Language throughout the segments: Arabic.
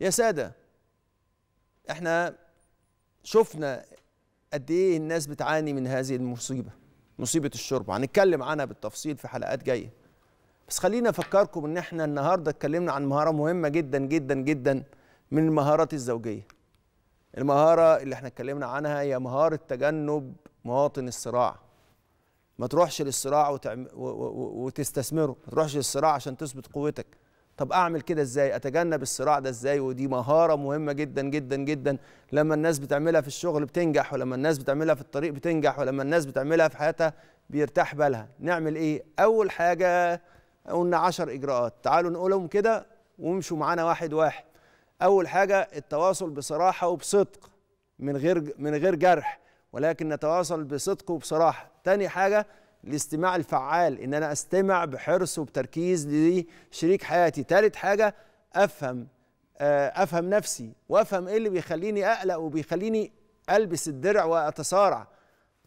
يا ساده احنا شفنا قد ايه الناس بتعاني من هذه المصيبه مصيبه الشرب هنتكلم عنها بالتفصيل في حلقات جايه بس خلينا افكركم ان احنا النهارده اتكلمنا عن مهاره مهمه جدا جدا جدا من المهارات الزوجيه المهاره اللي احنا اتكلمنا عنها هي مهاره تجنب مواطن الصراع ما تروحش للصراع وتعم... و... و... وتستثمره ما تروحش للصراع عشان تثبت قوتك طب اعمل كده ازاي اتجنب الصراع ده ازاي ودي مهاره مهمه جدا جدا جدا لما الناس بتعملها في الشغل بتنجح ولما الناس بتعملها في الطريق بتنجح ولما الناس بتعملها في حياتها بيرتاح بالها نعمل ايه اول حاجه قلنا 10 اجراءات تعالوا نقولهم كده وامشوا معانا واحد واحد اول حاجه التواصل بصراحه وبصدق من غير من غير جرح ولكن نتواصل بصدق وبصراحه تاني حاجه الاستماع الفعال ان انا استمع بحرص وبتركيز لشريك حياتي ثالث حاجه افهم آه، افهم نفسي وافهم ايه اللي بيخليني اقلق وبيخليني البس الدرع واتسارع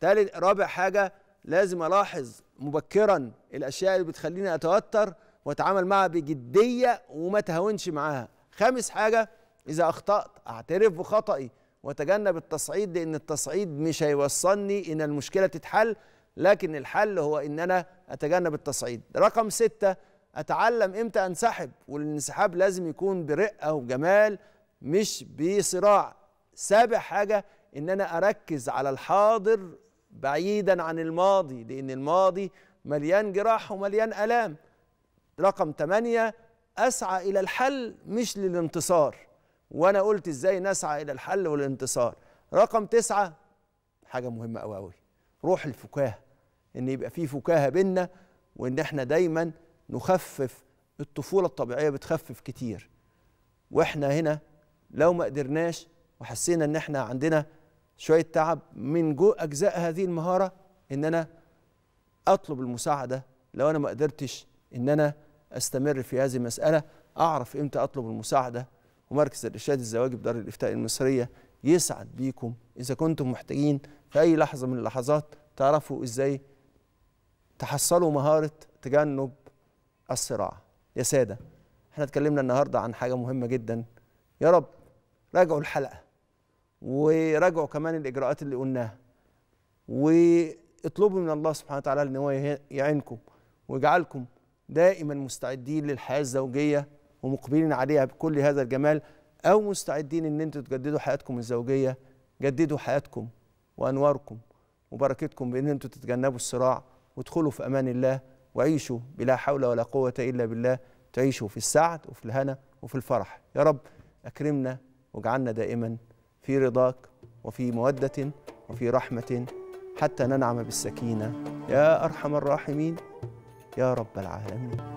ثالث رابع حاجه لازم الاحظ مبكرا الاشياء اللي بتخليني اتوتر واتعامل معها بجديه وما تهاونش معاها خامس حاجه اذا اخطات اعترف بخطئي واتجنب التصعيد لان التصعيد مش هيوصلني ان المشكله تتحل لكن الحل هو ان انا اتجنب التصعيد رقم ستة اتعلم امتى انسحب والانسحاب لازم يكون برقه وجمال مش بصراع سابع حاجه ان انا اركز على الحاضر بعيدا عن الماضي لان الماضي مليان جراح ومليان الام رقم 8 اسعى الى الحل مش للانتصار وانا قلت ازاي نسعى الى الحل والانتصار رقم تسعة حاجه مهمه قوي قوي روح الفكاهه ان يبقى في فكاهه بينا وان احنا دايما نخفف الطفوله الطبيعيه بتخفف كتير واحنا هنا لو ما قدرناش وحسينا ان احنا عندنا شويه تعب من جو اجزاء هذه المهاره ان انا اطلب المساعده لو انا ما قدرتش ان انا استمر في هذه المساله اعرف امتى اطلب المساعده ومركز الارشاد الزواجي بدار الافتاء المصريه يسعد بيكم اذا كنتم محتاجين في اي لحظه من اللحظات تعرفوا ازاي تحصلوا مهارة تجنب الصراع يا سادة احنا اتكلمنا النهاردة عن حاجة مهمة جدا يا رب راجعوا الحلقة وراجعوا كمان الإجراءات اللي قلناها واطلبوا من الله سبحانه وتعالى ان هو يعينكم ويجعلكم دائما مستعدين للحياة الزوجية ومقبلين عليها بكل هذا الجمال أو مستعدين إن أنتوا تجددوا حياتكم الزوجية جددوا حياتكم وأنواركم وبركتكم بإن أنتوا تتجنبوا الصراع وادخلوا في أمان الله وعيشوا بلا حول ولا قوة إلا بالله تعيشوا في السعد وفي الهنا وفي الفرح يا رب أكرمنا واجعلنا دائما في رضاك وفي مودة وفي رحمة حتى ننعم بالسكينة يا أرحم الراحمين يا رب العالمين